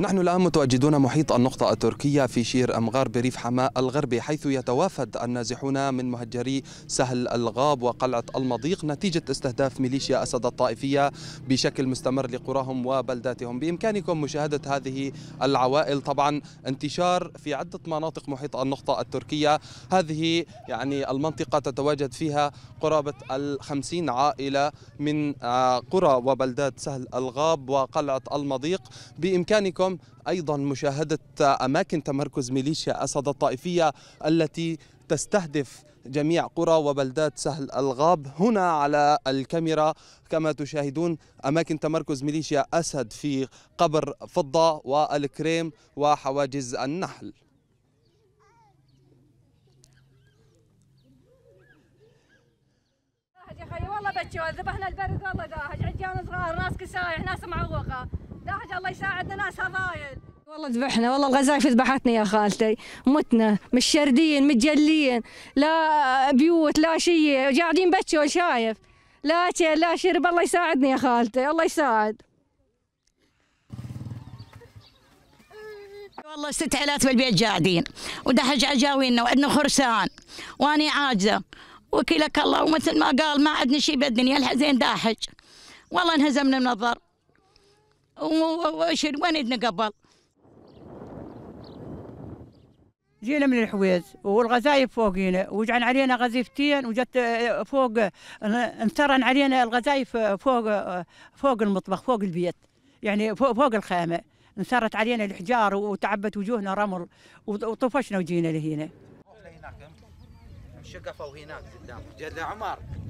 نحن الآن متواجدون محيط النقطة التركية في شير أمغار بريف حماة الغربي حيث يتوافد النازحون من مهجري سهل الغاب وقلعة المضيق نتيجة استهداف ميليشيا أسد الطائفية بشكل مستمر لقراهم وبلداتهم بإمكانكم مشاهدة هذه العوائل طبعا انتشار في عدة مناطق محيط النقطة التركية هذه يعني المنطقة تتواجد فيها قرابة الخمسين عائلة من آه، قرى وبلدات سهل الغاب وقلعة المضيق بإمكانكم اليوم أيضا مشاهدة أماكن تمركز ميليشيا أسد الطائفية التي تستهدف جميع قرى وبلدات سهل الغاب هنا على الكاميرا كما تشاهدون أماكن تمركز ميليشيا أسد في قبر فضة والكريم وحواجز النحل يا اخي والله بكي ذبحنا البرد والله داهج عجال صغار ناس كسايح ناس معوقه الله يساعدنا ناس هضايل والله ذبحنا والله الغزايف ذبحتنا يا خالتي متنا مشردين متجلين لا بيوت لا شيء قاعدين بتشو شايف لا اكل لا شرب الله يساعدنا يا خالتي الله يساعد والله ست عيلات بالبيت قاعدين ودحج عجاوينا وعندنا خرسان واني عاجزه وكلك الله ومثل ما قال ما عندنا شيء بالدنيا الحزين داحج والله انهزمنا من الضرب وشروان قبل جينا من الحويز والغزايف فوقينا وجعن علينا غزيفتين وجت فوق انثرن علينا الغزايف فوق فوق المطبخ فوق البيت يعني فوق, فوق الخامه انثرت علينا الحجار وتعبت وجوهنا رمل وطفشنا وجينا لهنا. هناك مشقفه هناك قدام جد عمر